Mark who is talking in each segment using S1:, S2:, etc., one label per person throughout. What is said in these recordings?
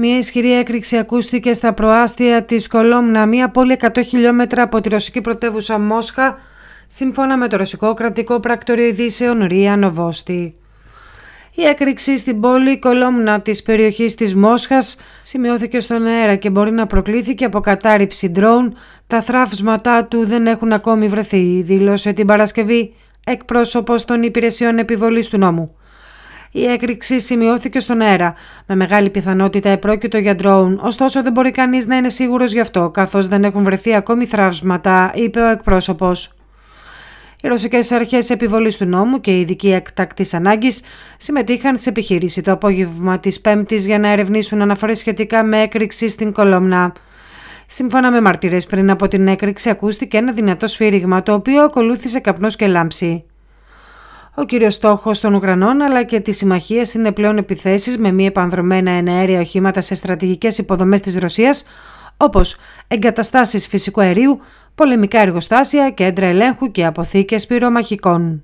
S1: Μια ισχυρή έκρηξη ακούστηκε στα προάστια της Κολόμνα, μία πόλη 100 χιλιόμετρα από τη ρωσική πρωτεύουσα Μόσχα, σύμφωνα με το ρωσικό κρατικό πρακτορείο ειδήσεων Ρία Νοβόστη. Η έκρηξη στην πόλη Κολόμνα της περιοχής της Μόσχας σημειώθηκε στον αέρα και μπορεί να προκλήθηκε από κατάρριψη ντρόουν. Τα θράψματα του δεν έχουν ακόμη βρεθεί, δήλωσε την Παρασκευή εκπρόσωπος των υπηρεσιών επιβολής του νόμου. Η έκρηξη σημειώθηκε στον αέρα. Με μεγάλη πιθανότητα επρόκειτο για ντρόουν, ωστόσο δεν μπορεί κανείς να είναι σίγουρος γι' αυτό, καθώς δεν έχουν βρεθεί ακόμη θραύσματα, είπε ο εκπρόσωπος. Οι ρωσικές αρχές επιβολής του νόμου και η ειδικοί εκτακτή ανάγκης συμμετείχαν σε επιχείρηση το απόγευμα της Πέμπτης για να ερευνήσουν αναφορές σχετικά με έκρηξη στην Κολόμνα. Σύμφωνα με μαρτυρές πριν από την έκρηξη ακούστηκε ένα δυνατό σφύριγμα το οποίο ακολούθησε καπνός και λάμψη. Ο κύριος στόχος των Ουκρανών αλλά και της συμμαχίας είναι πλέον επιθέσεις με μη επανδρομένα εναέρια οχήματα σε στρατηγικές υποδομές της Ρωσίας, όπως εγκαταστάσεις φυσικού αερίου, πολεμικά εργοστάσια, κέντρα ελέγχου και αποθήκες πυρομαχικών.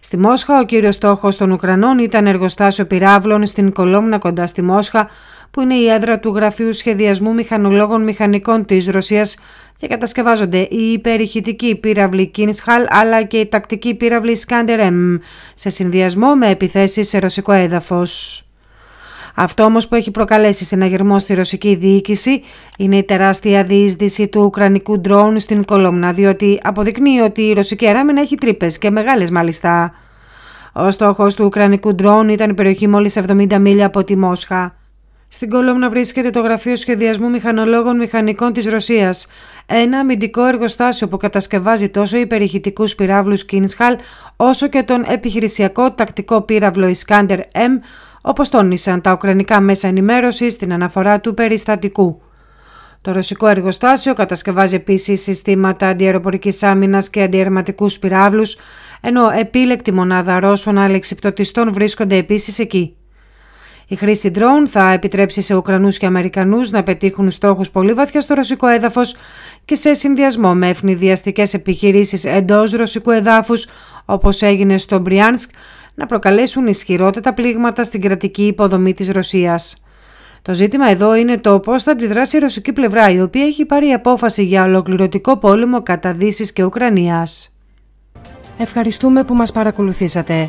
S1: Στη Μόσχα, ο κύριος στόχος των Ουκρανών ήταν εργοστάσιο πυράβλων στην Κολόμνα κοντά στη Μόσχα, που είναι η έδρα του Γραφείου Σχεδιασμού Μηχανολόγων Μηχανικών της Ρωσίας και κατασκευάζονται η υπερηχητική πύραυλη Κίνισχαλ αλλά και η τακτική πύραυλη Σκάντερεμ σε συνδυασμό με επιθέσεις σε ρωσικό έδαφος. Αυτό όμως που έχει προκαλέσει συναγερμό στη ρωσική διοίκηση είναι η τεράστια διείσδυση του ουκρανικού ντρόουν στην Κολόμνα, διότι αποδεικνύει ότι η ρωσική αεράμενα έχει τρύπες και μεγάλες μάλιστα. Ο στόχος του ουκρανικού ντρόουν ήταν η περιοχή μόλις 70 μίλια από τη Μόσχα. Στην κολόμνα βρίσκεται το Γραφείο Σχεδιασμού Μηχανολόγων Μηχανικών της Ρωσίας. Ένα αμυντικό εργοστάσιο που κατασκευάζει τόσο υπερηχητικούς πυράβλους Κίνσχαλ, όσο και τον επιχειρησιακό τακτικό πύραυλο Ισκάντερ M, όπως τόνισαν τα Ουκρανικά μέσα ενημέρωσης στην αναφορά του περιστατικού. Το ρωσικό εργοστάσιο κατασκευάζει επίσης συστήματα αντιεροπορική άμυνας και αντιερματικού πυράβλους, ενώ επίλεκτη μονάδα Ρώσων αλεξιπτωτιστών βρίσκονται επίσης εκεί. Η χρήση drone θα επιτρέψει σε Ουκρανούς και Αμερικανούς να πετύχουν στόχους πολύ βαθιά στο ρωσικό έδαφος και σε συνδυασμό με ευνηδιαστικές επιχειρήσεις εντός ρωσικού εδάφους όπως έγινε στο Μπριάνσκ να προκαλέσουν ισχυρότερα πλήγματα στην κρατική υποδομή της Ρωσίας. Το ζήτημα εδώ είναι το πώς θα αντιδράσει η ρωσική πλευρά, η οποία έχει πάρει απόφαση για ολοκληρωτικό πόλεμο κατά Δύσης και Ουκρανίας. Ευχαριστούμε που μας παρακολουθήσατε.